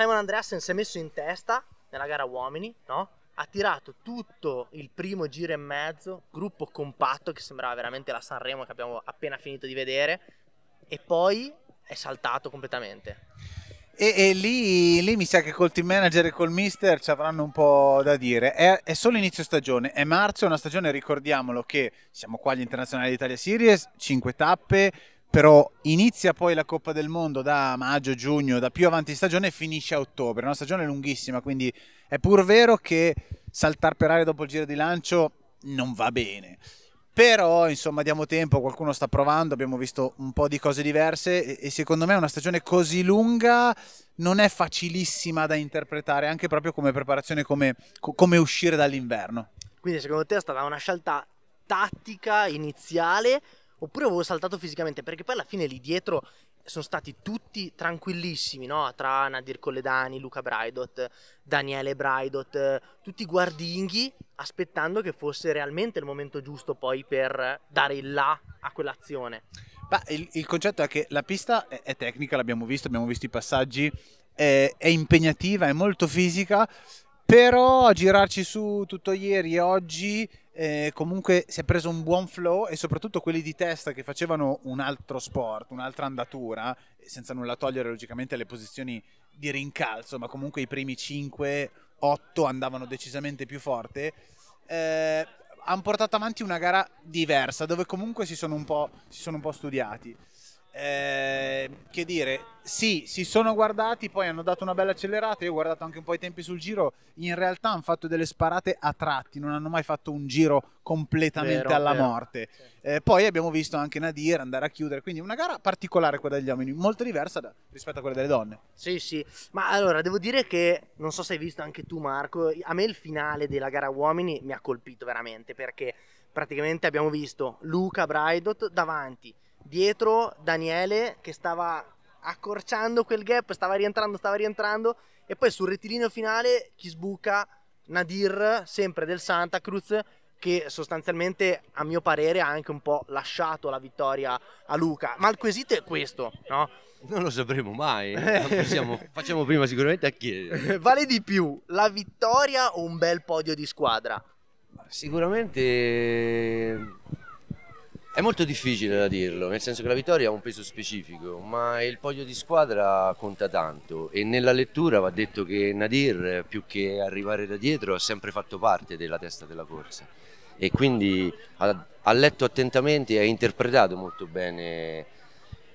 Simon Andreassen si è messo in testa nella gara uomini, no? Ha tirato tutto il primo giro e mezzo, gruppo compatto che sembrava veramente la Sanremo che abbiamo appena finito di vedere, e poi è saltato completamente. E, e lì, lì, mi sa che col team manager e col mister ci avranno un po' da dire. È, è solo inizio stagione, è marzo, è una stagione, ricordiamolo, che siamo qua agli internazionali d'Italia Series, 5 tappe, però inizia poi la Coppa del Mondo da maggio, giugno, da più avanti di stagione e finisce a ottobre, una stagione lunghissima, quindi è pur vero che saltar per aria dopo il giro di lancio non va bene. Però, insomma, diamo tempo, qualcuno sta provando, abbiamo visto un po' di cose diverse e, e secondo me una stagione così lunga non è facilissima da interpretare, anche proprio come preparazione, come, come uscire dall'inverno. Quindi secondo te è stata una scelta tattica iniziale oppure avevo saltato fisicamente, perché poi alla fine lì dietro sono stati tutti tranquillissimi, no? Tra Nadir Colledani, Luca Braidot, Daniele Braidot, tutti guardinghi, aspettando che fosse realmente il momento giusto poi per dare il là a quell'azione. Ma il, il concetto è che la pista è, è tecnica, l'abbiamo visto, abbiamo visto i passaggi, è, è impegnativa, è molto fisica, però a girarci su tutto ieri e oggi eh, comunque si è preso un buon flow e soprattutto quelli di testa che facevano un altro sport, un'altra andatura, senza nulla togliere logicamente le posizioni di rincalzo, ma comunque i primi 5-8 andavano decisamente più forte. Eh, hanno portato avanti una gara diversa dove comunque si sono un po', si sono un po studiati eh, che dire, sì, si sono guardati, poi hanno dato una bella accelerata, io ho guardato anche un po' i tempi sul giro, in realtà hanno fatto delle sparate a tratti, non hanno mai fatto un giro completamente vero, alla vero. morte. Eh, poi abbiamo visto anche Nadir andare a chiudere, quindi una gara particolare quella degli uomini, molto diversa da, rispetto a quella delle donne. Sì, sì, ma allora devo dire che, non so se hai visto anche tu Marco, a me il finale della gara uomini mi ha colpito veramente perché praticamente abbiamo visto Luca Braidot davanti dietro Daniele che stava accorciando quel gap, stava rientrando, stava rientrando e poi sul rettilineo finale chi sbuca Nadir, sempre del Santa Cruz, che sostanzialmente a mio parere ha anche un po' lasciato la vittoria a Luca. Ma il quesito è questo, no? Non lo sapremo mai, Possiamo, facciamo prima sicuramente a chiedere. Vale di più la vittoria o un bel podio di squadra? Sicuramente è molto difficile da dirlo, nel senso che la vittoria ha un peso specifico, ma il podio di squadra conta tanto e nella lettura va detto che Nadir, più che arrivare da dietro, ha sempre fatto parte della testa della corsa e quindi ha, ha letto attentamente e ha interpretato molto bene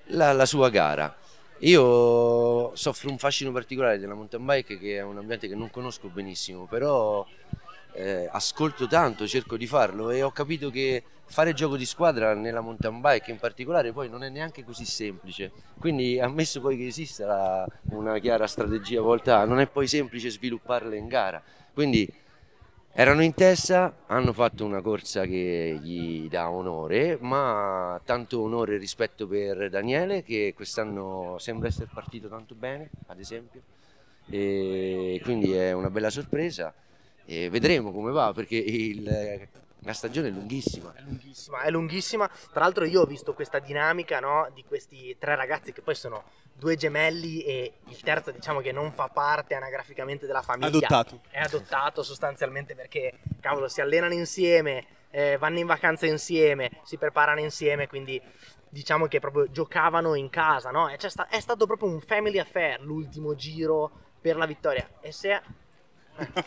la, la sua gara. Io soffro un fascino particolare della mountain bike che è un ambiente che non conosco benissimo, però eh, ascolto tanto, cerco di farlo e ho capito che fare gioco di squadra nella mountain bike in particolare poi non è neanche così semplice. Quindi ammesso poi che esista la, una chiara strategia volta A, non è poi semplice svilupparla in gara. Quindi erano in testa, hanno fatto una corsa che gli dà onore, ma tanto onore e rispetto per Daniele che quest'anno sembra essere partito tanto bene, ad esempio. E quindi è una bella sorpresa e vedremo come va perché il, la stagione è lunghissima. È lunghissima, è lunghissima. Tra l'altro io ho visto questa dinamica no, di questi tre ragazzi che poi sono due gemelli e il terzo diciamo che non fa parte anagraficamente della famiglia. Adottato. È adottato sostanzialmente perché, cavolo, si allenano insieme, eh, vanno in vacanza insieme, si preparano insieme, quindi diciamo che proprio giocavano in casa, no? Sta- è stato proprio un family affair l'ultimo giro per la vittoria. E se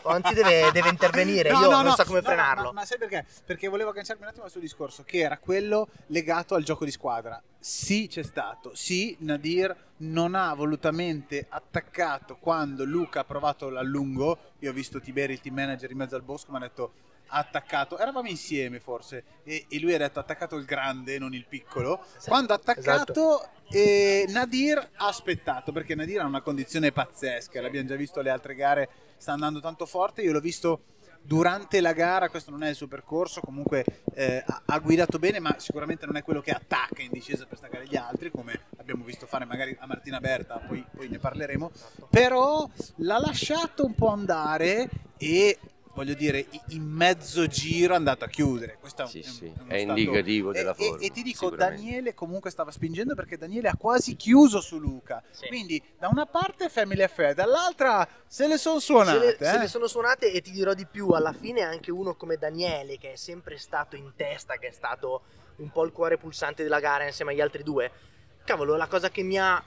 Anzi, deve, deve intervenire, no, io no, non no, so come frenarlo. ma sai perché? Perché volevo agganciarmi un attimo al suo discorso, che era quello legato al gioco di squadra. Sì, c'è stato. Sì, Nadir non ha volutamente attaccato quando Luca ha provato l'allungo. Io ho visto Tiberi, il team manager, in mezzo al bosco, mi ha detto attaccato, eravamo insieme forse, e, e lui ha detto attaccato il grande, non il piccolo. Esatto. Quando ha attaccato, esatto. eh, Nadir ha aspettato, perché Nadir ha una condizione pazzesca, l'abbiamo già visto alle altre gare, sta andando tanto forte, io l'ho visto durante la gara, questo non è il suo percorso, comunque eh, ha guidato bene, ma sicuramente non è quello che attacca in discesa per staccare gli altri, come abbiamo visto fare magari a Martina Berta, poi, poi ne parleremo, però l'ha lasciato un po' andare e voglio dire, in mezzo giro è andato a chiudere. Questo è, un, sì, un, sì. è indicativo della forma. E, e, ti dico, Daniele comunque stava spingendo perché Daniele ha quasi chiuso su Luca. Sì. Quindi da una parte Family Affair, dall'altra se le sono suonate. Se le, eh? se le, sono suonate e ti dirò di più, alla fine anche uno come Daniele che è sempre stato in testa, che è stato un po' il cuore pulsante della gara insieme agli altri due. Cavolo, la cosa che mi ha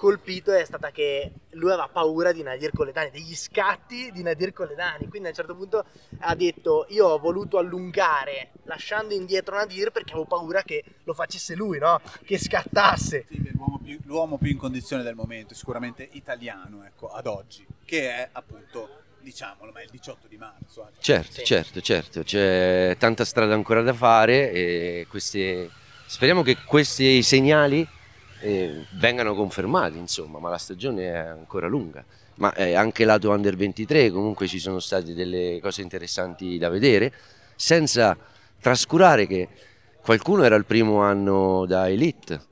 colpito è stata che lui aveva paura di Nadir Coletani, degli scatti di Nadir Coletani, quindi a un certo punto ha detto io ho voluto allungare lasciando indietro Nadir perché avevo paura che lo facesse lui, no? che scattasse. Sì, l'uomo, più, l'uomo più in condizione del momento, sicuramente italiano ecco, ad oggi, che è appunto diciamolo, ma è il 18 di marzo. Anche. Certo, sì. certo, certo, c'è tanta strada ancora da fare e queste... speriamo che questi segnali eh, vengano confermati, insomma, ma la stagione è ancora lunga. Ma eh, anche lato under 23 comunque ci sono state delle cose interessanti da vedere, senza trascurare che qualcuno era il primo anno da elite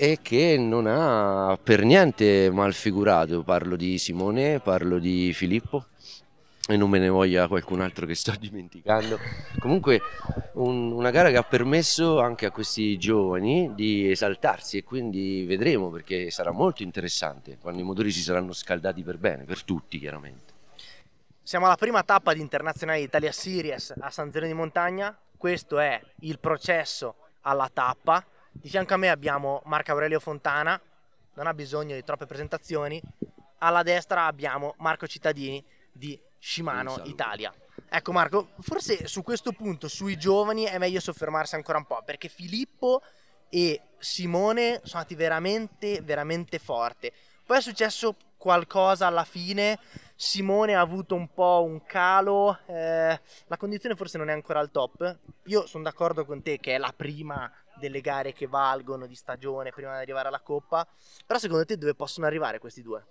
e che non ha per niente malfigurato, parlo di Simone, parlo di Filippo, e non me ne voglia qualcun altro che sto dimenticando. Comunque un, una gara che ha permesso anche a questi giovani di esaltarsi e quindi vedremo perché sarà molto interessante quando i motori si saranno scaldati per bene, per tutti chiaramente. Siamo alla prima tappa di Internazionale Italia Series a San Zeno di Montagna, questo è il processo alla tappa. Di fianco a me abbiamo Marco Aurelio Fontana, non ha bisogno di troppe presentazioni. Alla destra abbiamo Marco Cittadini di Shimano Italia. Ecco Marco, forse su questo punto, sui giovani, è meglio soffermarsi ancora un po', perché Filippo e Simone sono stati veramente, veramente forti. Poi è successo qualcosa alla fine, Simone ha avuto un po' un calo, eh, la condizione forse non è ancora al top. Io sono d'accordo con te che è la prima delle gare che valgono di stagione prima di arrivare alla Coppa, però secondo te dove possono arrivare questi due?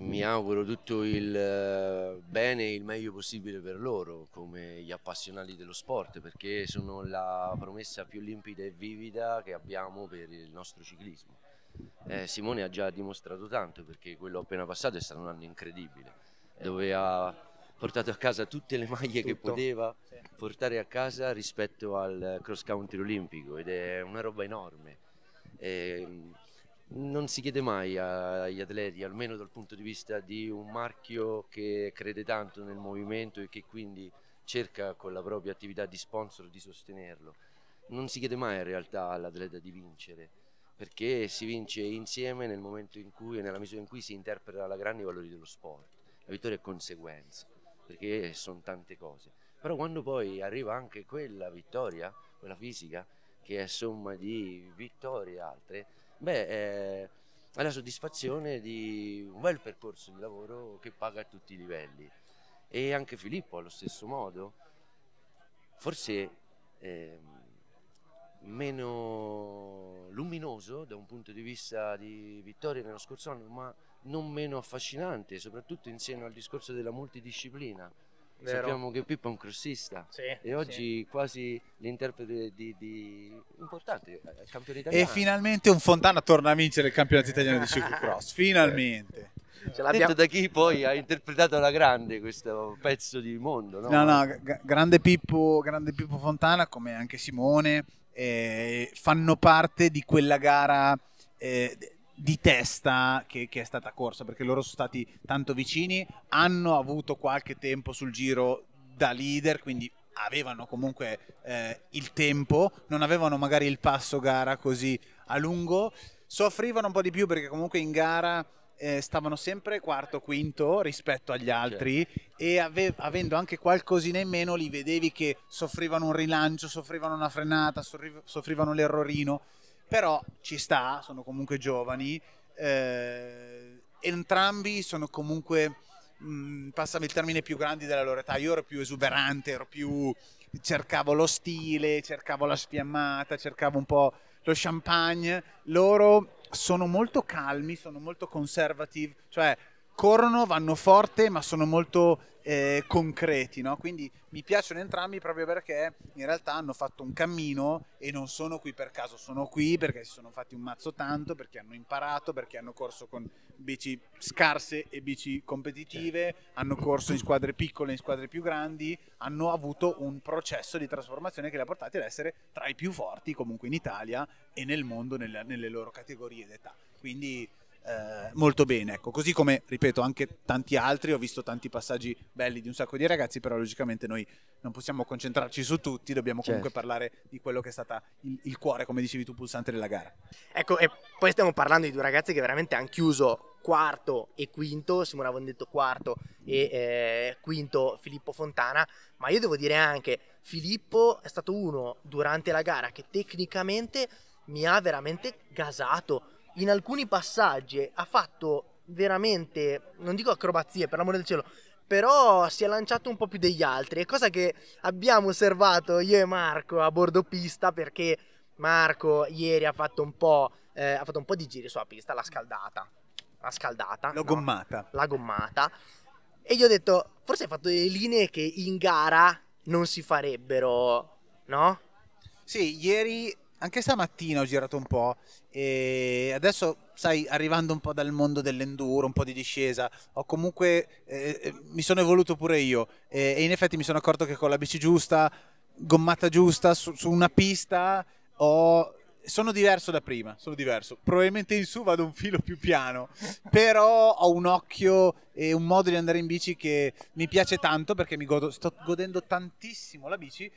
mi auguro tutto il eh, bene e il meglio possibile per loro come gli appassionati dello sport perché sono la promessa più limpida e vivida che abbiamo per il nostro ciclismo. Eh, Simone ha già dimostrato tanto perché quello appena passato è stato un anno incredibile dove ha portato a casa tutte le maglie tutto. che poteva portare a casa rispetto al eh, cross country olimpico ed è una roba enorme. E, ehm, non si chiede mai agli atleti, almeno dal punto di vista di un marchio che crede tanto nel movimento e che quindi cerca con la propria attività di sponsor di sostenerlo. Non si chiede mai in realtà all'atleta di vincere, perché si vince insieme nel momento in cui e nella misura in cui si interpreta la grande valore dello sport. La vittoria è conseguenza, perché sono tante cose. Però quando poi arriva anche quella vittoria, quella fisica, che è somma di vittorie altre, beh, è, eh, è la soddisfazione di un bel percorso di lavoro che paga a tutti i livelli. E anche Filippo allo stesso modo, forse eh, meno luminoso da un punto di vista di vittoria nello scorso anno, ma non meno affascinante, soprattutto insieme al discorso della multidisciplina. Vero. Sappiamo che Pippo è un crossista sì, e oggi sì. quasi l'interprete di, di... importante eh, campione italiano. E finalmente un Fontana torna a vincere il campionato italiano di cyclocross, finalmente. Eh, ce Detto da chi poi ha interpretato alla grande questo pezzo di mondo. No, no, no g- grande, Pippo, grande Pippo Fontana come anche Simone eh, fanno parte di quella gara eh, di testa che, che, è stata corsa perché loro sono stati tanto vicini, hanno avuto qualche tempo sul giro da leader, quindi avevano comunque eh, il tempo, non avevano magari il passo gara così a lungo, soffrivano un po' di più perché comunque in gara eh, stavano sempre quarto quinto rispetto agli altri certo. e ave- avendo anche qualcosina in meno li vedevi che soffrivano un rilancio, soffrivano una frenata, soffrivano l'errorino però ci sta, sono comunque giovani, eh, entrambi sono comunque, mh, mm, passami il termine, più grandi della loro età, io ero più esuberante, ero più, cercavo lo stile, cercavo la sfiammata, cercavo un po' lo champagne, loro sono molto calmi, sono molto conservative, cioè corrono, vanno forte, ma sono molto eh, concreti, no? Quindi mi piacciono entrambi proprio perché in realtà hanno fatto un cammino e non sono qui per caso, sono qui perché si sono fatti un mazzo tanto, perché hanno imparato, perché hanno corso con bici scarse e bici competitive, hanno corso in squadre piccole e in squadre più grandi, hanno avuto un processo di trasformazione che li ha portati ad essere tra i più forti comunque in Italia e nel mondo nelle, nelle loro categorie d'età. Quindi eh, molto bene. Ecco. Così come, ripeto, anche tanti altri, ho visto tanti passaggi belli di un sacco di ragazzi, però logicamente noi non possiamo concentrarci su tutti, dobbiamo certo. comunque parlare di quello che è stato il, il, cuore, come dicevi tu, pulsante della gara. Ecco, e poi stiamo parlando di due ragazzi che veramente hanno chiuso quarto e quinto, Simone avevamo detto quarto e eh, quinto Filippo Fontana, ma io devo dire anche Filippo è stato uno durante la gara che tecnicamente mi ha veramente gasato in alcuni passaggi ha fatto veramente, non dico acrobazie per l'amore del cielo, però si è lanciato un po' più degli altri, è cosa che abbiamo osservato io e Marco a bordo pista perché Marco ieri ha fatto un po', eh, ha fatto un po di giri sulla pista, l'ha scaldata, l'ha scaldata, l'ha no? gommata, l'ha gommata e gli ho detto forse hai fatto delle linee che in gara non si farebbero, no? Sì, ieri anche stamattina ho girato un po' e adesso, sai, arrivando un po' dal mondo dell'enduro, un po' di discesa, ho comunque, eh, eh, mi sono evoluto pure io e, e, in effetti mi sono accorto che con la bici giusta, gommata giusta, su, su una pista ho sono diverso da prima, sono diverso. Probabilmente in su vado un filo più piano, però ho un occhio e un modo di andare in bici che mi piace tanto perché mi godo, sto godendo tantissimo la bici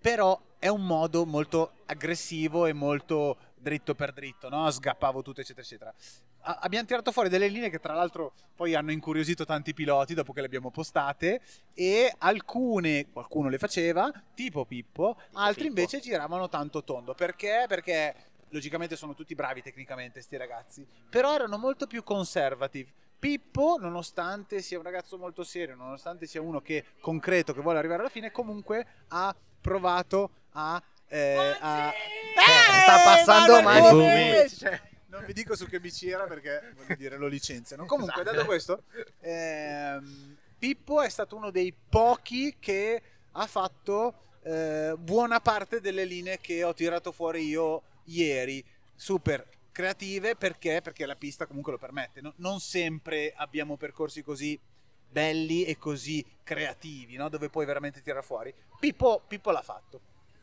però è un modo molto aggressivo e molto dritto per dritto, no? sgappavo tutto eccetera eccetera. A- abbiamo tirato fuori delle linee che tra l'altro poi hanno incuriosito tanti piloti dopo che le abbiamo postate e alcune, qualcuno le faceva, tipo Pippo, tipo altri Pippo. invece giravano tanto tondo. Perché? Perché logicamente sono tutti bravi tecnicamente sti ragazzi, però erano molto più conservative. Pippo, nonostante sia un ragazzo molto serio, nonostante sia uno che concreto, che vuole arrivare alla fine, comunque ha provato a... Eh, a... Cioè, eh, sta passando mani cioè, cioè, non vi dico su che biciera perché voglio dire lo licenziano comunque esatto. dato questo ehm, Pippo è stato uno dei pochi che ha fatto eh, buona parte delle linee che ho tirato fuori io ieri super creative perché? perché la pista comunque lo permette no? non sempre abbiamo percorsi così belli e così creativi, no? dove puoi veramente tirare fuori. Pippo, Pippo l'ha fatto.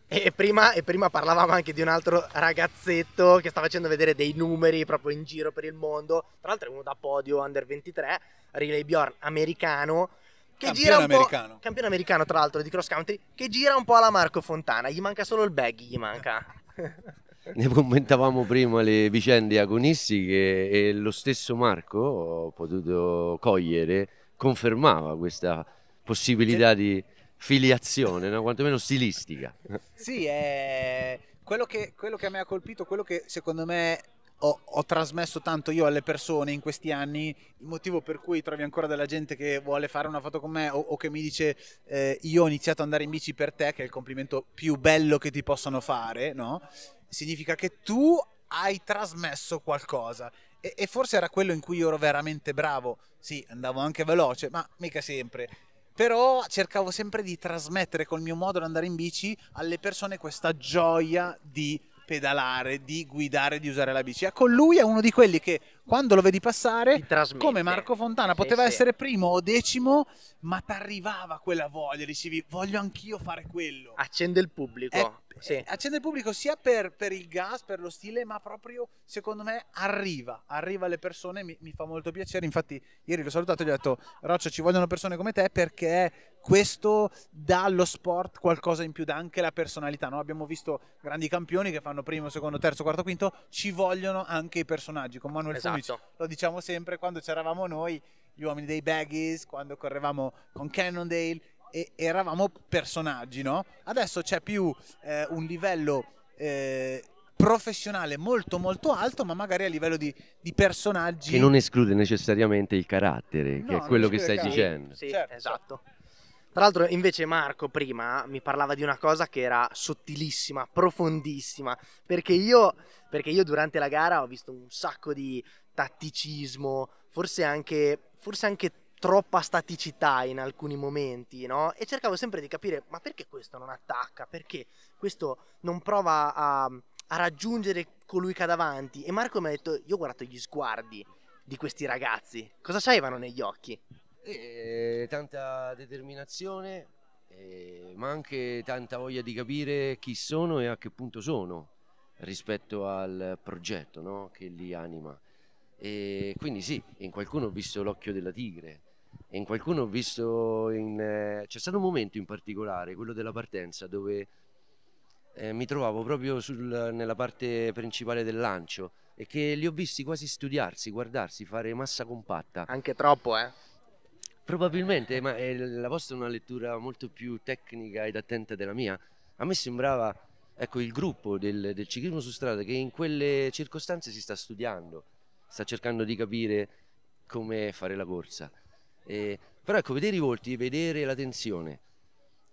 E prima, e prima, parlavamo anche di un altro ragazzetto che sta facendo vedere dei numeri proprio in giro per il mondo. Tra l'altro è uno da podio under 23, Riley Bjorn, americano. Che campione gira un americano. Po', campione americano, tra l'altro, di cross country, che gira un po' alla Marco Fontana. Gli manca solo il bag, gli manca. ne commentavamo prima le vicende agonistiche e lo stesso Marco ho potuto cogliere confermava questa possibilità di filiazione, no? quantomeno stilistica. Sì, eh, quello, che, quello, che, a me ha colpito, quello che secondo me ho, ho, trasmesso tanto io alle persone in questi anni, il motivo per cui trovi ancora della gente che vuole fare una foto con me o, o che mi dice eh, io ho iniziato ad andare in bici per te, che è il complimento più bello che ti possano fare, no? significa che tu hai trasmesso qualcosa e, e forse era quello in cui io ero veramente bravo. Sì, andavo anche veloce, ma mica sempre però cercavo sempre di trasmettere col mio modo di andare in bici alle persone questa gioia di pedalare, di guidare, di usare la bici. Ecco, lui è uno di quelli che quando lo vedi passare, come Marco Fontana, poteva sì, essere primo o decimo, ma ti arrivava quella voglia, dicevi voglio anch'io fare quello. Accende il pubblico. È, eh, sì. Eh, accende il pubblico sia per, per, il gas, per lo stile, ma proprio secondo me arriva, arriva alle persone, mi, mi fa molto piacere, infatti ieri l'ho salutato e gli ho detto Roccio ci vogliono persone come te perché questo dà allo sport qualcosa in più, dà anche la personalità. No? Abbiamo visto grandi campioni che fanno primo, secondo, terzo, quarto, quinto, ci vogliono anche i personaggi. Con Manuel esatto economici. Esatto. Lo diciamo sempre quando c'eravamo noi, gli uomini dei baggies, quando correvamo con Cannondale e eravamo personaggi, no? Adesso c'è più eh, un livello eh, professionale molto molto alto, ma magari a livello di, di personaggi. Che non esclude necessariamente il carattere, no, che è quello che stai dicendo. sì certo. esatto. Tra l'altro, invece, Marco prima mi parlava di una cosa che era sottilissima, profondissima, perché io, perché io durante la gara ho visto un sacco di, tatticismo, forse anche, forse anche troppa staticità in alcuni momenti, no? E cercavo sempre di capire, ma perché questo non attacca? Perché questo non prova a, a raggiungere colui che ha davanti? E Marco mi ha detto, io ho guardato gli sguardi di questi ragazzi, cosa c'avevano negli occhi? Eh, tanta determinazione, eh, ma anche tanta voglia di capire chi sono e a che punto sono rispetto al progetto no? che li anima. E quindi sì, in qualcuno ho visto l'occhio della tigre, in qualcuno ho visto... In, eh, c'è stato un momento in particolare, quello della partenza, dove eh, mi trovavo proprio sul, nella parte principale del lancio e che li ho visti quasi studiarsi, guardarsi, fare massa compatta. Anche troppo, eh? Probabilmente, ma eh, la vostra è una lettura molto più tecnica ed attenta della mia. A me sembrava ecco, il gruppo del, del ciclismo su strada che in quelle circostanze si sta studiando sta cercando di capire come fare la corsa. E, però ecco, vedere i volti, vedere la tensione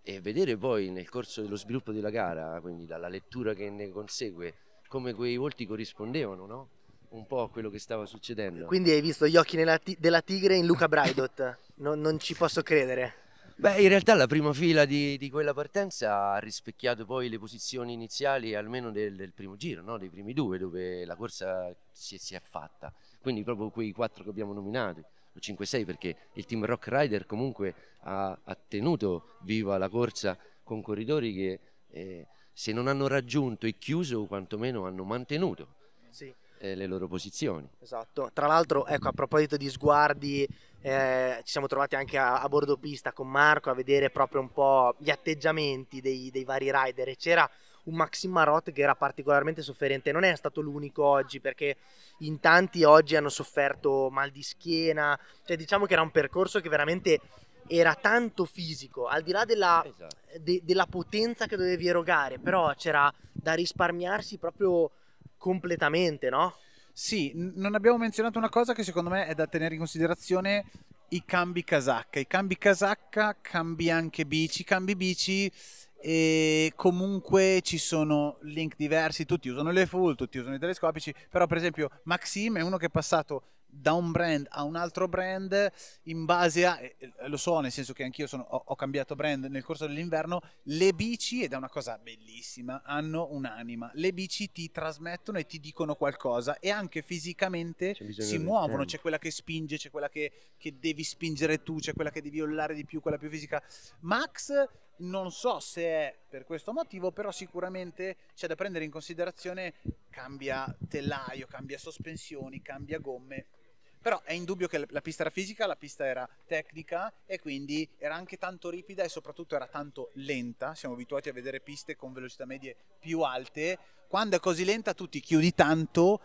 e vedere poi nel corso dello sviluppo della gara, quindi dalla lettura che ne consegue, come quei volti corrispondevano, no? Un po' a quello che stava succedendo. Quindi hai visto gli occhi ti- della tigre in Luca Braidot? non, non ci posso credere. Beh, in realtà la prima fila di, di, quella partenza ha rispecchiato poi le posizioni iniziali almeno del, del primo giro, no? dei primi due, dove la corsa si, si, è fatta. Quindi proprio quei quattro che abbiamo nominato, o 5-6, perché il team Rock Rider comunque ha, ha tenuto viva la corsa con corridori che eh, se non hanno raggiunto e chiuso, quantomeno hanno mantenuto. Sì eh, le loro posizioni. Esatto, tra l'altro ecco, a proposito di sguardi eh, ci siamo trovati anche a, a, bordo pista con Marco a vedere proprio un po' gli atteggiamenti dei, dei vari rider e c'era un Maxim Marot che era particolarmente sofferente. Non è stato l'unico oggi, perché in tanti oggi hanno sofferto mal di schiena. Cioè, diciamo che era un percorso che veramente era tanto fisico, al di là della, esatto. de, della potenza che dovevi erogare, però c'era da risparmiarsi proprio completamente, no? Sì, non abbiamo menzionato una cosa che secondo me è da tenere in considerazione i cambi casacca. I cambi casacca, cambi anche bici, cambi bici e comunque ci sono link diversi, tutti usano le full, tutti usano i telescopici, però per esempio Maxim è uno che è passato da un brand a un altro brand in base a, lo so nel senso che anch'io sono, ho, ho, cambiato brand nel corso dell'inverno, le bici, ed è una cosa bellissima, hanno un'anima, le bici ti trasmettono e ti dicono qualcosa e anche fisicamente si muovono, c'è quella che spinge, c'è quella che, che devi spingere tu, c'è quella che devi ollare di più, quella più fisica. Max non so se è per questo motivo, però sicuramente c'è da prendere in considerazione cambia telaio, cambia sospensioni, cambia gomme, però è indubbio che la pista era fisica, la pista era tecnica e quindi era anche tanto ripida e soprattutto era tanto lenta. Siamo abituati a vedere piste con velocità medie più alte. Quando è così lenta tu ti chiudi tanto,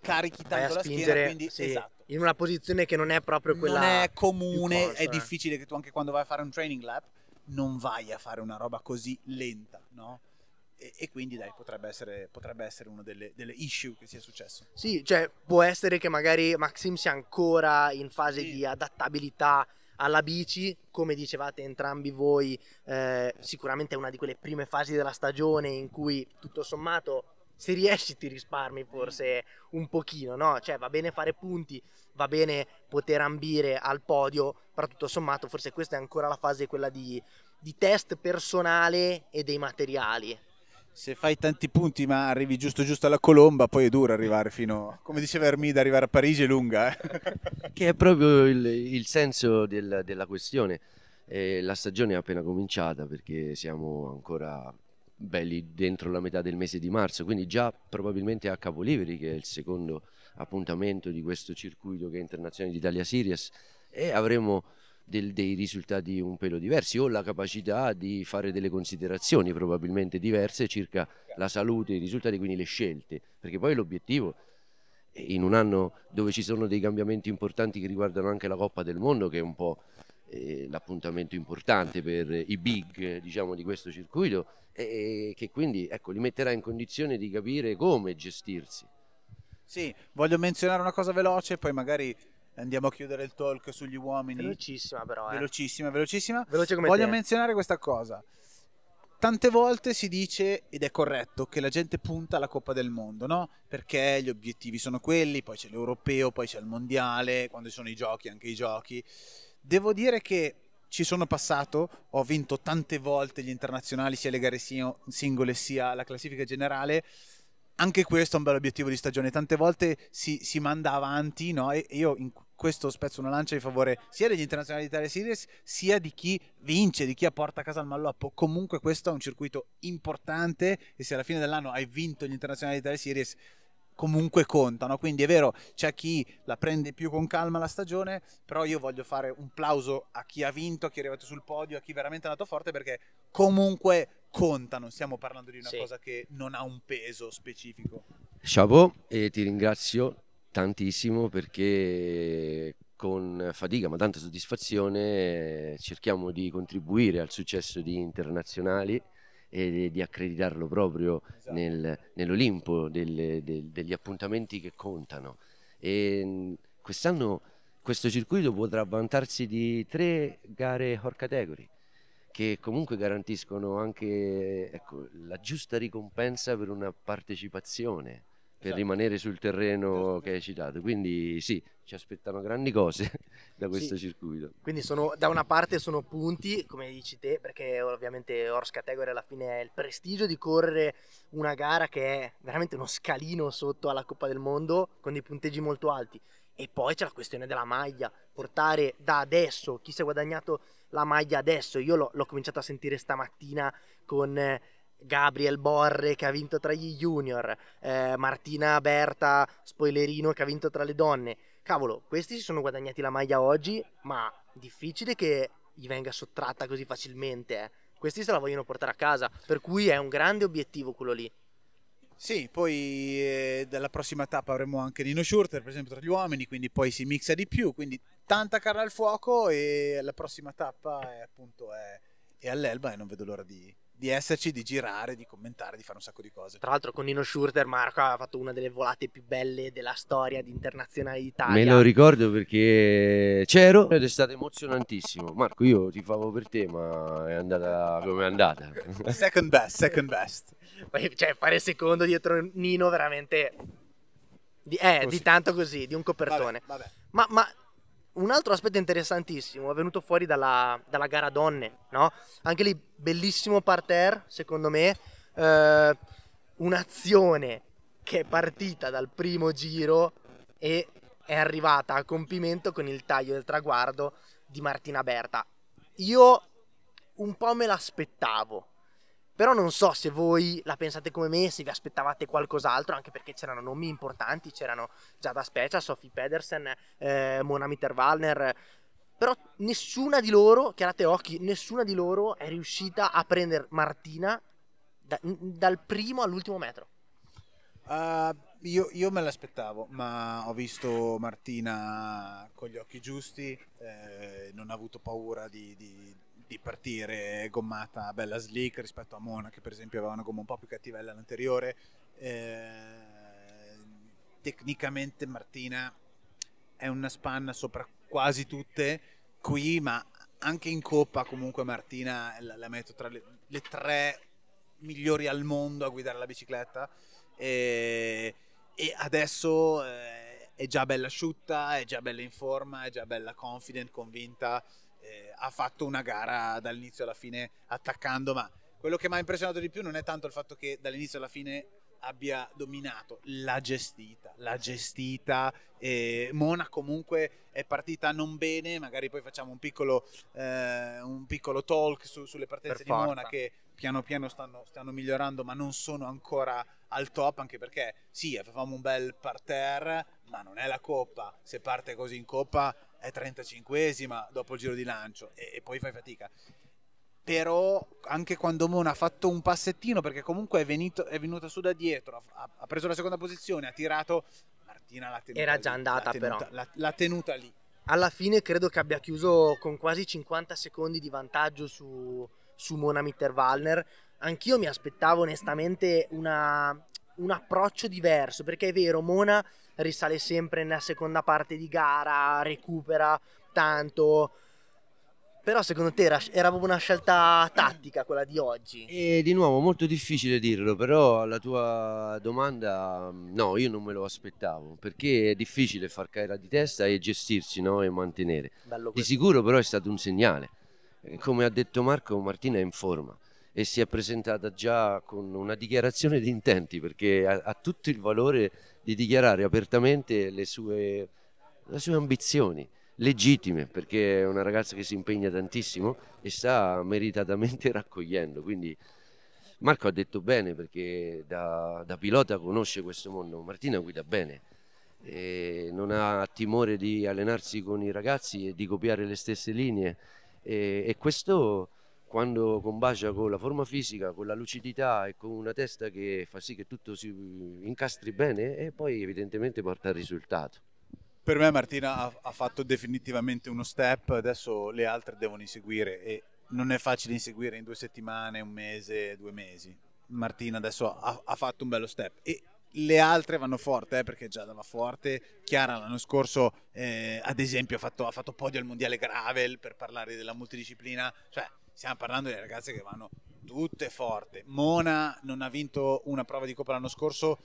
carichi tanto la spingere, schiena, quindi sì. esatto in una posizione che non è proprio quella. Non è comune, corsa, è eh. difficile che tu anche quando vai a fare un training lab non vai a fare una roba così lenta, no? e, e quindi dai, potrebbe essere, potrebbe essere una delle, delle, issue che sia successo. Sì, cioè può essere che magari Maxim sia ancora in fase sì. di adattabilità alla bici, come dicevate entrambi voi, eh, sicuramente è una di quelle prime fasi della stagione in cui tutto sommato se riesci ti risparmi forse un pochino, no? Cioè va bene fare punti, va bene poter ambire al podio, però tutto sommato forse questa è ancora la fase quella di, di test personale e dei materiali se fai tanti punti ma arrivi giusto giusto alla colomba, poi è duro arrivare fino, a, come diceva Ermida, arrivare a Parigi è lunga. Eh? Che è proprio il, il senso del, della questione. Eh, la stagione è appena cominciata perché siamo ancora belli dentro la metà del mese di marzo, quindi già probabilmente a Capoliveri, che è il secondo appuntamento di questo circuito che è Internazionale d'Italia Series, e avremo del, dei risultati un pelo diversi. o la capacità di fare delle considerazioni probabilmente diverse circa la salute, i risultati, quindi le scelte, perché poi l'obiettivo eh, in un anno dove ci sono dei cambiamenti importanti che riguardano anche la Coppa del Mondo, che è un po' eh, l'appuntamento importante per i big diciamo, di questo circuito, e che quindi ecco, li metterà in condizione di capire come gestirsi. Sì, voglio menzionare una cosa veloce, poi magari andiamo a chiudere il talk sugli uomini. Velocissima, però. Eh. Velocissima, velocissima. Veloce come Voglio te. menzionare questa cosa. Tante volte si dice, ed è corretto, che la gente punta alla Coppa del Mondo, no? Perché gli obiettivi sono quelli, poi c'è l'Europeo, poi c'è il Mondiale, quando ci sono i giochi, anche i giochi. Devo dire che ci sono passato, ho vinto tante volte gli internazionali, sia le gare singole sia la classifica generale anche questo è un bel obiettivo di stagione. Tante volte si, si manda avanti, no? E io in, questo spezzo una lancia in favore sia degli internazionali di Italia Series sia di chi vince, di chi apporta a casa il malloppo. Comunque questo è un circuito importante e se alla fine dell'anno hai vinto gli internazionali di Italia Series comunque contano. Quindi è vero, c'è chi la prende più con calma la stagione, però io voglio fare un plauso a chi ha vinto, a chi è arrivato sul podio, a chi veramente è andato forte, perché comunque conta, non Stiamo parlando di una sì. cosa che non ha un peso specifico. Ciao e ti ringrazio tantissimo perché con fatica ma tanta soddisfazione cerchiamo di contribuire al successo di internazionali e di accreditarlo proprio esatto. nel, nell'Olimpo del, del, degli appuntamenti che contano. E mm, quest'anno questo circuito potrà vantarsi di tre gare core category che comunque garantiscono anche ecco, la giusta ricompensa per una partecipazione per esatto. rimanere sul terreno esatto. che hai citato. Quindi sì, ci aspettano grandi cose da questo sì. circuito. Quindi sono, da una parte sono punti, come dici te, perché ovviamente Horse Category alla fine è il prestigio di correre una gara che è veramente uno scalino sotto alla Coppa del Mondo con dei punteggi molto alti. E poi c'è la questione della maglia, portare da adesso chi si è guadagnato la maglia adesso. Io l'ho, l'ho cominciata a sentire stamattina con Gabriel Borre che ha vinto tra gli junior, eh, Martina Berta Spoilerino che ha vinto tra le donne. Cavolo, questi si sono guadagnati la maglia oggi, ma difficile che gli venga sottratta così facilmente. Eh. Questi se la vogliono portare a casa, per cui è un grande obiettivo quello lì. Sì, poi eh, dalla prossima tappa avremo anche Nino Schurter, per esempio, tra gli uomini, quindi poi si mixa di più, quindi tanta carne al fuoco e la prossima tappa è appunto è, è all'Elba e non vedo l'ora di, di esserci, di girare, di commentare, di fare un sacco di cose. Tra l'altro con Nino Schurter Marco ha fatto una delle volate più belle della storia di Internazionale d'Italia. Me lo ricordo perché c'ero ed è stato emozionantissimo. Marco, io ti favo per te, ma è andata come è andata. Second best, second best. cioè, fare secondo dietro Nino veramente... Di, eh, di tanto così, di un copertone. Vabbè, vabbè. Ma, ma un altro aspetto interessantissimo è venuto fuori dalla, dalla gara donne, no? Anche lì bellissimo parterre, secondo me, eh, un'azione che è partita dal primo giro e è arrivata a compimento con il taglio del traguardo di Martina Berta. Io un po' me l'aspettavo però non so se voi la pensate come me, se vi aspettavate qualcos'altro, anche perché c'erano nomi importanti, c'erano già da Specia, Sophie Pedersen, eh, Monami Terwalner. Però nessuna di loro, chiarate occhi, nessuna di loro è riuscita a prendere Martina da, dal primo all'ultimo metro. Uh, io, io, me l'aspettavo, ma ho visto Martina con gli occhi giusti, eh, non ha avuto paura di, di di partire gommata bella slick rispetto a Mona che per esempio aveva una gomma un po' più cattivella l'anteriore eh, tecnicamente Martina è una spanna sopra quasi tutte qui ma anche in coppa comunque Martina la, la metto tra le, le, tre migliori al mondo a guidare la bicicletta e, e adesso eh, è già bella asciutta, è già bella in forma, è già bella confident, convinta eh, ha fatto una gara dall'inizio alla fine attaccando, ma quello che mi ha impressionato di più non è tanto il fatto che dall'inizio alla fine abbia dominato, l'ha gestita, l'ha gestita. Eh, Mona comunque è partita non bene, magari poi facciamo un piccolo, eh, un piccolo talk su, sulle partenze di Mona che piano piano stanno, stanno, migliorando ma non sono ancora al top anche perché sì avevamo un bel parterre ma non è la coppa se parte così in coppa è 35esima dopo il giro di lancio e, e poi fai fatica però anche quando Mona ha fatto un passettino perché comunque è, venito, è venuta su da dietro ha, ha, preso la seconda posizione ha tirato Martina l'ha tenuta era già andata lì, l'ha tenuta, però l'ha, l'ha tenuta lì alla fine credo che abbia chiuso con quasi 50 secondi di vantaggio su, su Mona Mitterwallner anch'io mi aspettavo onestamente una un approccio diverso, perché è vero, Mona risale sempre nella seconda parte di gara, recupera tanto, però secondo te era, era, proprio una scelta tattica quella di oggi? E di nuovo molto difficile dirlo, però alla tua domanda no, io non me lo aspettavo, perché è difficile far caere di testa e gestirsi no? e mantenere. Di sicuro però è stato un segnale. Come ha detto Marco, Martina è in forma e si è presentata già con una dichiarazione di intenti perché ha, ha tutto il valore di dichiarare apertamente le sue, le sue ambizioni legittime perché è una ragazza che si impegna tantissimo e sta meritatamente raccogliendo. Quindi Marco ha detto bene perché da, da pilota conosce questo mondo, Martina guida bene, non ha timore di allenarsi con i ragazzi e di copiare le stesse linee e, e questo quando combacia con la forma fisica, con la lucidità e con una testa che fa sì che tutto si incastri bene e poi evidentemente porta al risultato. Per me Martina ha, ha fatto definitivamente uno step, adesso le altre devono inseguire e non è facile inseguire in due settimane, un mese, due mesi. Martina adesso ha, ha fatto un bello step e le altre vanno forte eh, perché già dava forte Chiara l'anno scorso eh, ad esempio ha fatto, ha fatto podio al mondiale gravel per parlare della multidisciplina cioè stiamo parlando di ragazze che vanno tutte forte. Mona non ha vinto una prova di Coppa l'anno scorso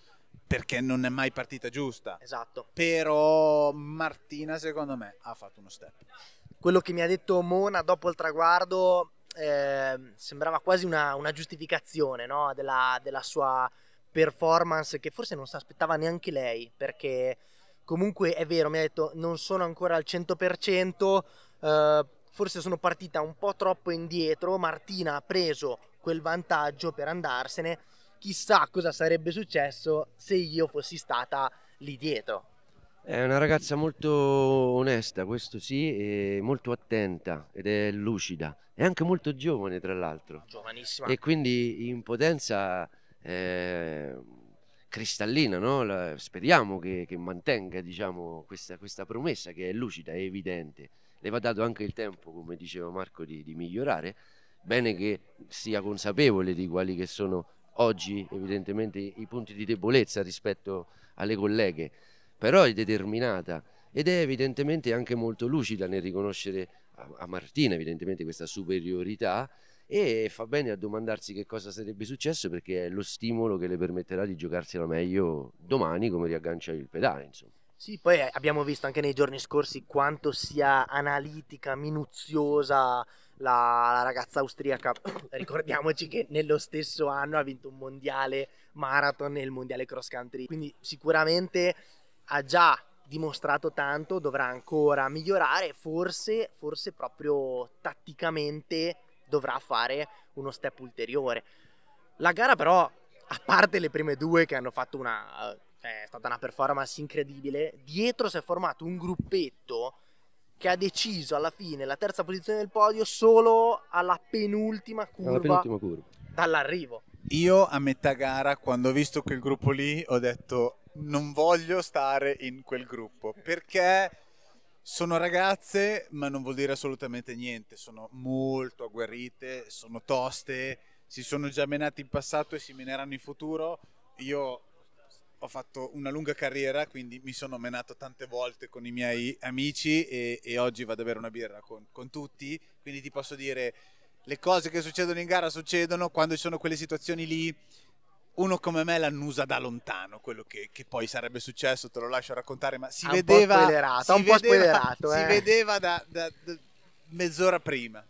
perché non è mai partita giusta. Esatto. Però Martina, secondo me, ha fatto uno step. Quello che mi ha detto Mona dopo il traguardo eh, sembrava quasi una, una giustificazione no? della, della sua performance che forse non si aspettava neanche lei perché comunque è vero mi ha detto non sono ancora al 100% eh, forse sono partita un po' troppo indietro, Martina ha preso quel vantaggio per andarsene, chissà cosa sarebbe successo se io fossi stata lì dietro. È una ragazza molto onesta, questo sì, e molto attenta ed è lucida. È anche molto giovane, tra l'altro. Giovanissima. E quindi in potenza eh, cristallina, no? speriamo che, che mantenga diciamo, questa, questa promessa che è lucida, e evidente le va dato anche il tempo, come diceva Marco, di, di migliorare. Bene che sia consapevole di quali che sono oggi evidentemente i punti di debolezza rispetto alle colleghe, però è determinata ed è evidentemente anche molto lucida nel riconoscere a Martina evidentemente questa superiorità e fa bene a domandarsi che cosa sarebbe successo perché è lo stimolo che le permetterà di giocarsela meglio domani come riaggancia il pedale insomma. Sì, poi eh, abbiamo visto anche nei giorni scorsi quanto sia analitica, minuziosa la, la ragazza austriaca. Ricordiamoci che nello stesso anno ha vinto un mondiale marathon e il mondiale cross country, quindi sicuramente ha già dimostrato tanto, dovrà ancora migliorare, forse, forse proprio tatticamente dovrà fare uno step ulteriore. La gara però, a parte le prime due che hanno fatto una è stata una performance incredibile. Dietro si è formato un gruppetto che ha deciso alla fine la terza posizione del podio solo alla penultima curva, alla penultima curva. dall'arrivo. Io a metà gara, quando ho visto quel gruppo lì, ho detto non voglio stare in quel gruppo perché sono ragazze, ma non vuol dire assolutamente niente. Sono molto agguerrite, sono toste, si sono già menate in passato e si meneranno in futuro. Io ho fatto una lunga carriera, quindi mi sono menato tante volte con i miei amici e, e oggi vado a bere una birra con, con tutti, quindi ti posso dire le cose che succedono in gara succedono quando ci sono quelle situazioni lì uno come me l'annusa da lontano quello che, che, poi sarebbe successo, te lo lascio raccontare, ma si un vedeva... Po si un po' spoilerato, eh. Si vedeva da, da, da mezz'ora prima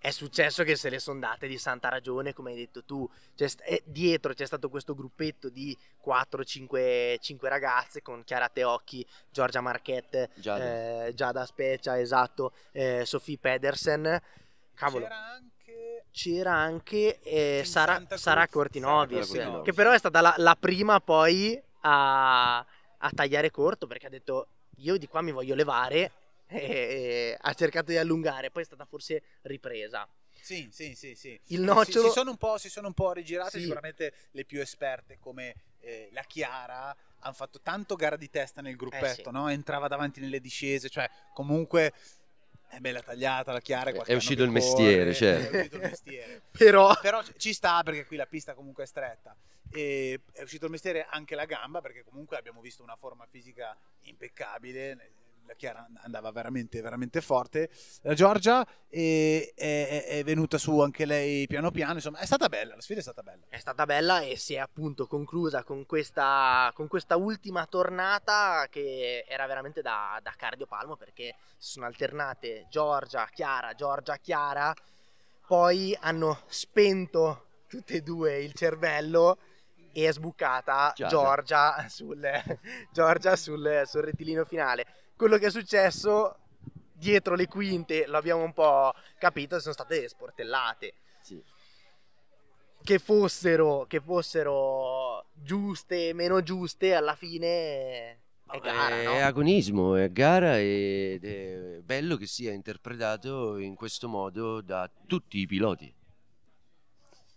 è successo che se le sono date di santa ragione, come hai detto tu. Cioè, dietro c'è stato questo gruppetto di 4-5 ragazze con Chiara Teocchi, Giorgia Marchette, Giada, eh, Giada Specia, esatto, eh, Sophie Pedersen. Cavolo. C'era anche, c'era anche eh, Sara, Sara Cortinovis, che però è stata la, la prima poi a, a tagliare corto perché ha detto io di qua mi voglio levare e ha cercato di allungare, poi è stata forse ripresa. Sì, sì, sì, sì. Il nocciolo... si, si, sono un po', si sono un po' rigirate, sì. sicuramente le più esperte come eh, la Chiara hanno fatto tanto gara di testa nel eh, gruppetto, eh sì. no? entrava davanti nelle discese, cioè comunque è bella tagliata la Chiara. È, è uscito il certo. mestiere, cioè. Però... Però ci sta perché qui la pista comunque è stretta. E è uscito il mestiere anche la gamba perché comunque abbiamo visto una forma fisica impeccabile la Chiara andava veramente, veramente forte. La eh, Giorgia è, è, è, venuta su anche lei piano piano. Insomma, è stata bella. La sfida è stata bella. È stata bella e si è appunto conclusa con questa, con questa ultima tornata che era veramente da, da cardiopalmo perché si sono alternate Giorgia, Chiara, Giorgia, Chiara. Poi hanno spento tutte e due il cervello e è sbucata Giorgia, Giorgia sul, Giorgia sul, sul rettilineo finale quello che è successo dietro le quinte, l'abbiamo un po' capito, sono state sportellate. Sì. Che fossero, che fossero giuste, meno giuste, alla fine è gara, È no? agonismo, è gara ed è bello che sia interpretato in questo modo da tutti i piloti.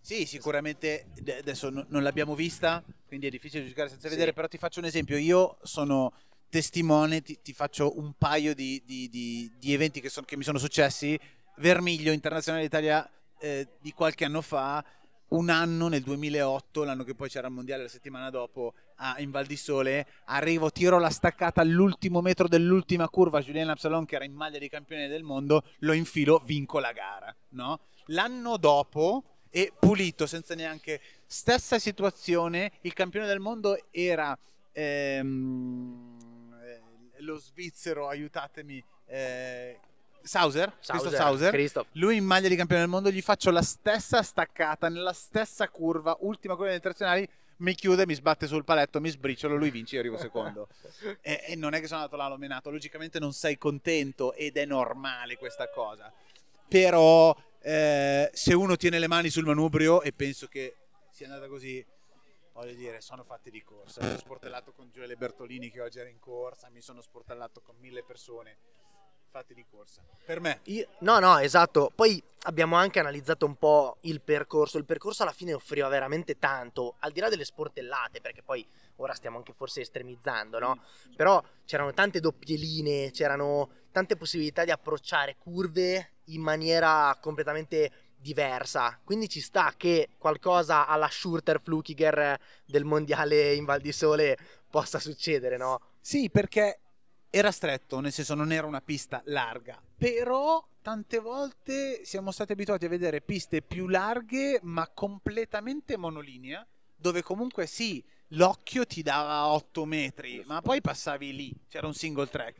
Sì, sicuramente adesso non l'abbiamo vista, quindi è difficile giocare senza sì. vedere, però ti faccio un esempio. Io sono testimone, ti, ti faccio un paio di, di, di, di eventi che, son, che, mi sono successi. Vermiglio, Internazionale d'Italia eh, di qualche anno fa, un anno nel 2008, l'anno che poi c'era il mondiale la settimana dopo, a, in Val di Sole, arrivo, tiro la staccata all'ultimo metro dell'ultima curva, Julien Absalon che era in maglia di campione del mondo, lo infilo, vinco la gara, no? L'anno dopo e pulito senza neanche stessa situazione, il campione del mondo era ehm, lo svizzero, aiutatemi, eh, Sauser, Sauser, Sauser. lui in maglia di campione del mondo, gli faccio la stessa staccata, nella stessa curva, ultima curva delle internazionali, mi chiude, mi sbatte sul paletto, mi sbriciolo, lui vince, io arrivo secondo. e, e, non è che sono andato là nominato, logicamente non sei contento ed è normale questa cosa. Però eh, se uno tiene le mani sul manubrio e penso che sia andata così voglio dire, sono fatti di corsa. Mi sono sportellato con Gioele Bertolini che oggi era in corsa, mi sono sportellato con mille persone fatti di corsa. Per me. Io, no, no, esatto. Poi abbiamo anche analizzato un po' il percorso. Il percorso alla fine offriva veramente tanto, al di là delle sportellate, perché poi ora stiamo anche forse estremizzando, no? Mm. Però c'erano tante doppie linee, c'erano tante possibilità di approcciare curve in maniera completamente diversa. Quindi ci sta che qualcosa alla Schurter Flukiger del mondiale in Val di Sole possa succedere, no? Sì, perché era stretto, nel senso non era una pista larga, però tante volte siamo stati abituati a vedere piste più larghe ma completamente monolinea, dove comunque sì, l'occhio ti dava 8 metri, ma poi passavi lì, c'era un single track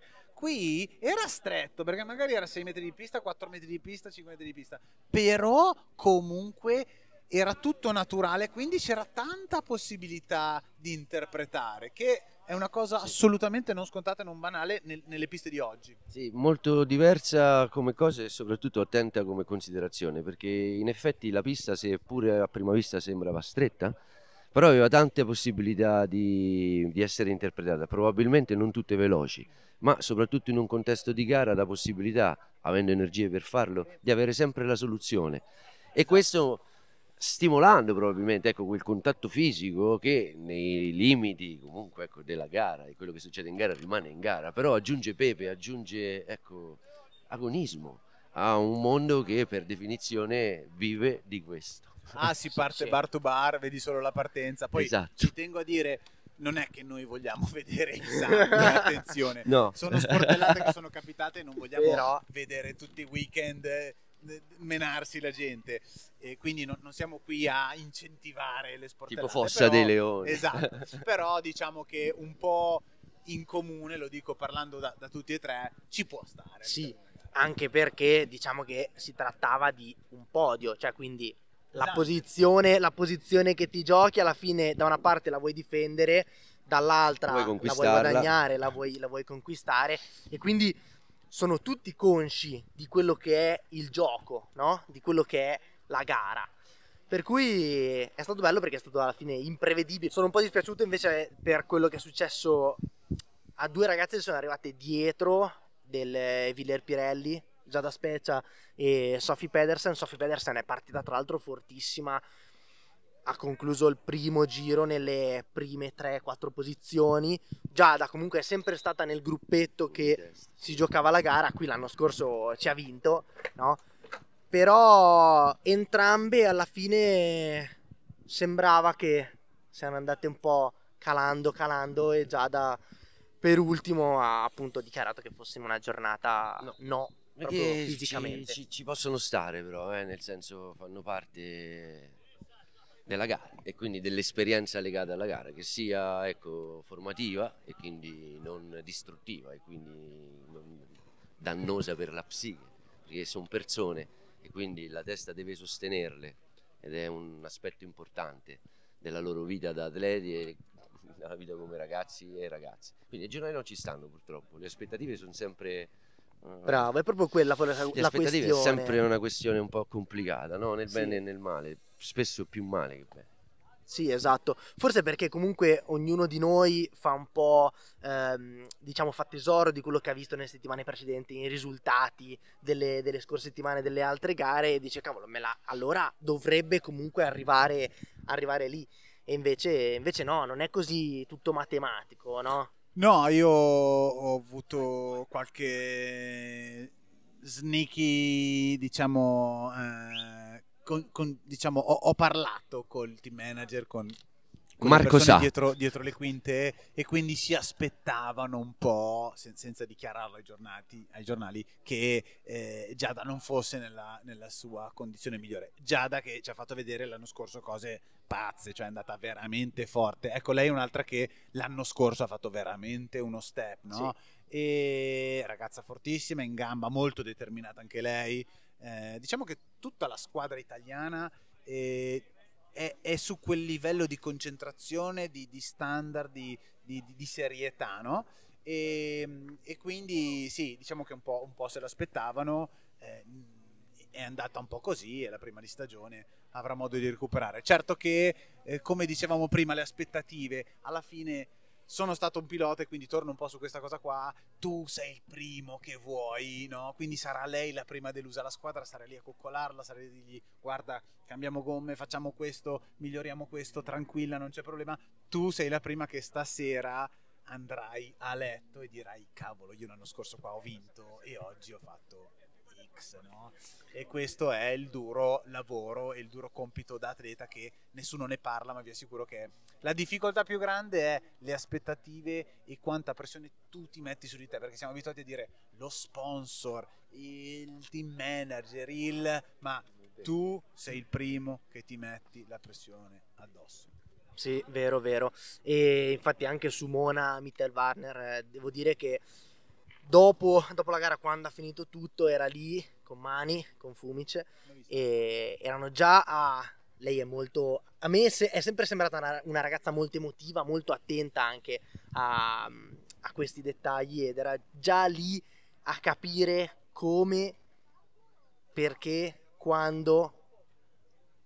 qui era stretto perché magari era 6 metri di pista, 4 metri di pista, 5 metri di pista, però comunque era tutto naturale, quindi c'era tanta possibilità di interpretare che è una cosa assolutamente non scontata e non banale nel, nelle piste di oggi. Sì, molto diversa come cosa e soprattutto attenta come considerazione, perché in effetti la pista, seppure a prima vista sembrava stretta, però aveva tante possibilità di, di, essere interpretata, probabilmente non tutte veloci, ma soprattutto in un contesto di gara la possibilità, avendo energie per farlo, di avere sempre la soluzione. E questo stimolando probabilmente ecco, quel contatto fisico che nei limiti comunque ecco, della gara, di quello che succede in gara rimane in gara, però aggiunge pepe, aggiunge ecco, agonismo a un mondo che per definizione vive di questo ah si parte bar to bar, vedi solo la partenza, poi esatto. ci tengo a dire non è che noi vogliamo vedere i sangue, attenzione, no. sono sportellate che sono capitate e non vogliamo Però... vedere tutti i weekend eh, menarsi la gente e quindi non, non, siamo qui a incentivare le sportellate tipo fossa però, dei leoni esatto però diciamo che un po' in comune lo dico parlando da, da tutti e tre ci può stare sì anche perché diciamo che si trattava di un podio cioè quindi la, esatto. posizione, la posizione che ti giochi alla fine da una parte la vuoi difendere, dall'altra la vuoi guadagnare, la vuoi, la vuoi conquistare e quindi sono tutti consci di quello che è il gioco, no? di quello che è la gara. Per cui è stato bello perché è stato alla fine imprevedibile. Sono un po' dispiaciuto invece per quello che è successo a due ragazze che sono arrivate dietro del Villar Pirelli Giada Specia e Sophie Pedersen. Sophie Pedersen è partita tra l'altro fortissima, ha concluso il primo giro nelle prime 3-4 posizioni. Giada comunque è sempre stata nel gruppetto che si giocava la gara, qui l'anno scorso ci ha vinto, no? Però entrambe alla fine sembrava che siano andate un po' calando, calando e Giada per ultimo ha appunto dichiarato che fosse in una giornata no, no perché fisicamente. Ci, ci, ci, possono stare però, eh, nel senso fanno parte della gara e quindi dell'esperienza legata alla gara che sia ecco, formativa e quindi non distruttiva e quindi dannosa per la psiche perché sono persone e quindi la testa deve sostenerle ed è un aspetto importante della loro vita da atleti e della vita come ragazzi e ragazze quindi i giornali non ci stanno purtroppo le aspettative sono sempre Bravo, è proprio quella la, Le la questione. è sempre una questione un po' complicata, no? nel sì. bene e nel male, spesso più male che bene. Sì, esatto. Forse perché comunque ognuno di noi fa un po', ehm, diciamo, fa tesoro di quello che ha visto nelle settimane precedenti, i risultati delle, delle, scorse settimane delle altre gare e dice, cavolo, me la... allora dovrebbe comunque arrivare, arrivare lì. E invece, invece no, non è così tutto matematico, no? No, io ho avuto qualche sneaky, diciamo, eh, con, con, diciamo ho, ho, parlato col team manager, con Marco Sa. Dietro, dietro, le quinte e quindi si aspettavano un po', sen- senza dichiararlo ai, giornati, ai giornali, che eh, Giada non fosse nella, nella, sua condizione migliore. Giada che ci ha fatto vedere l'anno scorso cose pazze, cioè è andata veramente forte. Ecco, lei è un'altra che l'anno scorso ha fatto veramente uno step, no? Sì. E ragazza fortissima, in gamba, molto determinata anche lei. Eh, diciamo che tutta la squadra italiana... Eh, è, è, su quel livello di concentrazione, di, di standard, di, di, di, serietà, no? E, ehm, e, quindi sì, diciamo che un po', un po se l'aspettavano, eh, è andata un po' così e la prima di stagione avrà modo di recuperare. Certo che, eh, come dicevamo prima, le aspettative alla fine sono stato un pilota e quindi torno un po' su questa cosa qua, tu sei il primo che vuoi, no? Quindi sarà lei la prima delusa, la squadra sarà lì a coccolarla, sarà lì a dirgli guarda, cambiamo gomme, facciamo questo, miglioriamo questo, tranquilla, non c'è problema, tu sei la prima che stasera andrai a letto e dirai cavolo, io l'anno scorso qua ho vinto e oggi ho fatto X, no? E questo è il duro lavoro e il duro compito da atleta che nessuno ne parla, ma vi assicuro che la difficoltà più grande è le aspettative e quanta pressione tu ti metti su di te, perché siamo abituati a dire lo sponsor, il team manager, il... ma tu sei il primo che ti metti la pressione addosso. Sì, vero, vero. E infatti anche su Mona Mittelwarner eh, devo dire che Dopo, dopo, la gara, quando ha finito tutto, era lì con Mani, con Fumice, e erano già a... Lei è molto... A me è sempre sembrata una, una ragazza molto emotiva, molto attenta anche a, a questi dettagli ed era già lì a capire come, perché, quando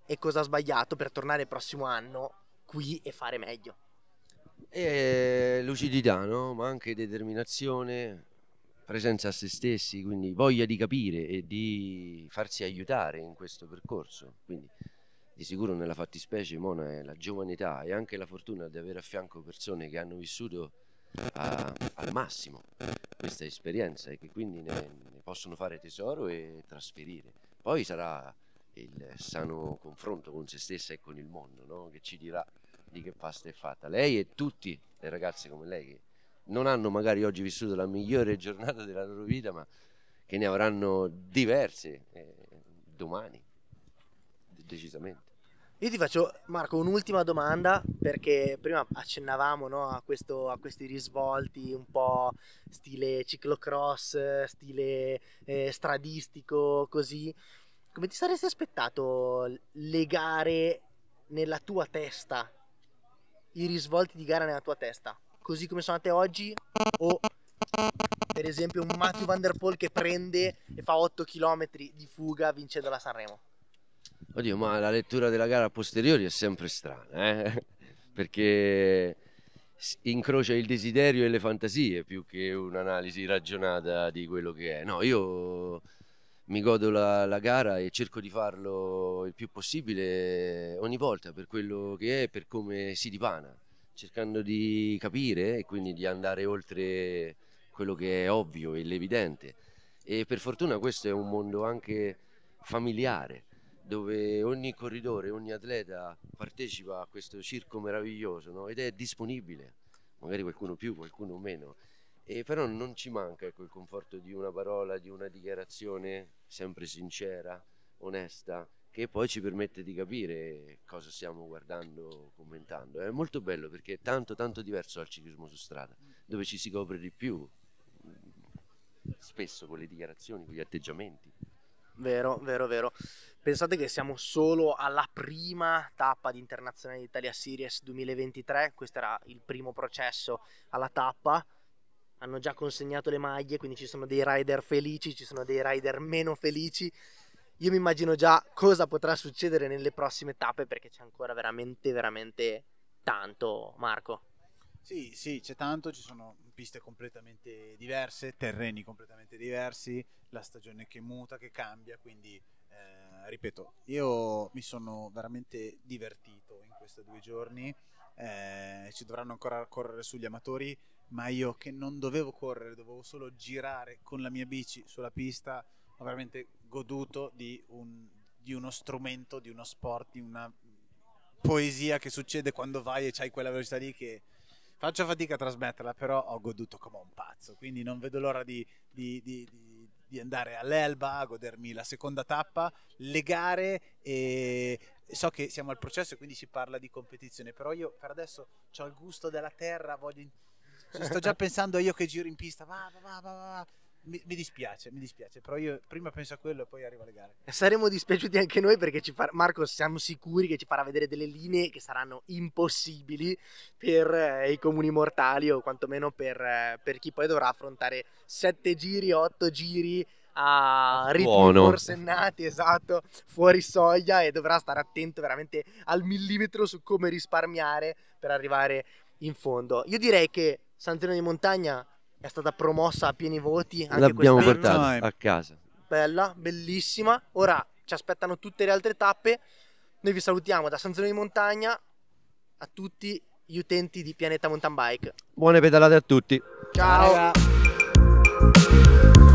e cosa ha sbagliato per tornare il prossimo anno qui e fare meglio. E lucidità, no? ma anche determinazione, presenza a se stessi, quindi voglia di capire e di farsi aiutare in questo percorso. Quindi di sicuro nella fattispecie Mona è la giovane età e anche la fortuna di avere a fianco persone che hanno vissuto a, al massimo questa esperienza e che quindi ne, ne possono fare tesoro e trasferire. Poi sarà il sano confronto con se stessa e con il mondo no? che ci dirà di che pasta è fatta. Lei e tutte le ragazze come lei che non hanno magari oggi vissuto la migliore giornata della loro vita, ma che ne avranno diverse eh, domani, decisamente. Io ti faccio, Marco, un'ultima domanda perché prima accennavamo no, a, questo, a, questi risvolti un po' stile ciclocross, stile eh, stradistico, così. Come ti saresti aspettato le gare nella tua testa? I risvolti di gara nella tua testa? così come sono andate oggi o per esempio un Matthew Van Der Poel che prende e fa 8 km di fuga vincendo la Sanremo. Oddio, ma la lettura della gara a posteriori è sempre strana, eh? perché incrocia il desiderio e le fantasie più che un'analisi ragionata di quello che è. No, io mi godo la, la, gara e cerco di farlo il più possibile ogni volta per quello che è, per come si dipana cercando di capire e quindi di andare oltre quello che è ovvio e l'evidente. E per fortuna questo è un mondo anche familiare, dove ogni corridore, ogni atleta partecipa a questo circo meraviglioso no? ed è disponibile, magari qualcuno più, qualcuno meno. E però non ci manca ecco, il conforto di una parola, di una dichiarazione sempre sincera, onesta, che poi ci permette di capire cosa stiamo guardando, commentando. È molto bello perché è tanto tanto diverso dal ciclismo su strada, dove ci si copre di più, spesso con le dichiarazioni, con gli atteggiamenti. Vero, vero, vero. Pensate che siamo solo alla prima tappa di Internazionale d'Italia Series 2023, questo era il primo processo alla tappa hanno già consegnato le maglie, quindi ci sono dei rider felici, ci sono dei rider meno felici, io mi immagino già cosa potrà succedere nelle prossime tappe perché c'è ancora veramente, veramente tanto, Marco. Sì, sì, c'è tanto, ci sono piste completamente diverse, terreni completamente diversi, la stagione che muta, che cambia, quindi eh, ripeto, io mi sono veramente divertito in questi due giorni, eh, ci dovranno ancora correre sugli amatori, ma io che non dovevo correre, dovevo solo girare con la mia bici sulla pista, ho veramente goduto di, un, di uno strumento, di uno sport, di una poesia che succede quando vai e c'hai quella velocità lì che faccio fatica a trasmetterla, però ho goduto come un pazzo, quindi non vedo l'ora di, di, di, di andare all'Elba a godermi la seconda tappa, le gare e so che siamo al processo e quindi si parla di competizione, però io per adesso ho il gusto della terra, voglio... sto già pensando io che giro in pista, va, va, va, va. va mi, mi, dispiace, mi dispiace, però io prima penso a quello e poi arrivo alle gare. Saremo dispiaciuti anche noi perché far... Marco siamo sicuri che ci farà vedere delle linee che saranno impossibili per eh, i comuni mortali o quantomeno per, eh, per chi poi dovrà affrontare 7 giri, 8 giri a ritmi Buono. forsennati, esatto, fuori soglia e dovrà stare attento veramente al millimetro su come risparmiare per arrivare in fondo. Io direi che San di Montagna è stata promossa a pieni voti. Anche L'abbiamo portata a casa. Bella, bellissima. Ora ci aspettano tutte le altre tappe. Noi vi salutiamo da San Zeno di Montagna a tutti gli utenti di Pianeta Mountain Bike. Buone pedalate a tutti. Ciao. Ciao.